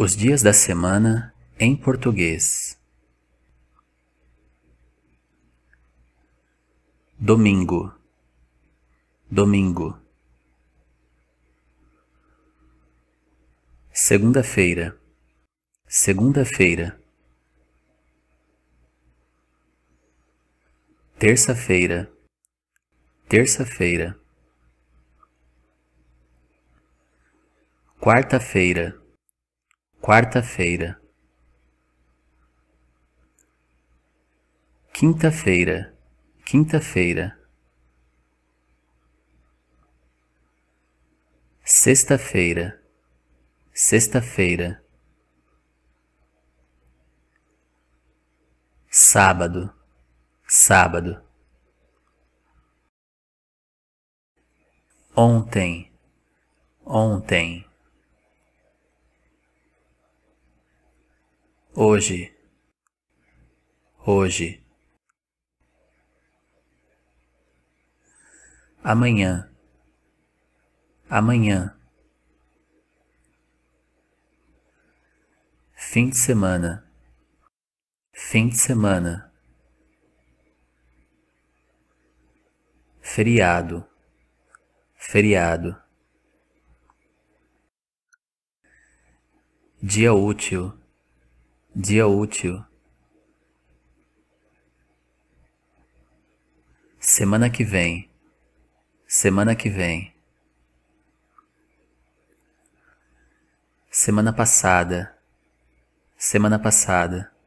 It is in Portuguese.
Os dias da semana em português. Domingo. Domingo. Segunda-feira. Segunda-feira. Terça-feira. Terça-feira. Quarta-feira Quarta-feira. Quinta-feira. Quinta-feira. Sexta-feira. Sexta-feira. Sábado. Sábado. Ontem. Ontem. hoje, hoje, amanhã, amanhã, fim de semana, fim de semana, feriado, feriado. Dia útil, dia útil, semana que vem, semana que vem, semana passada, semana passada.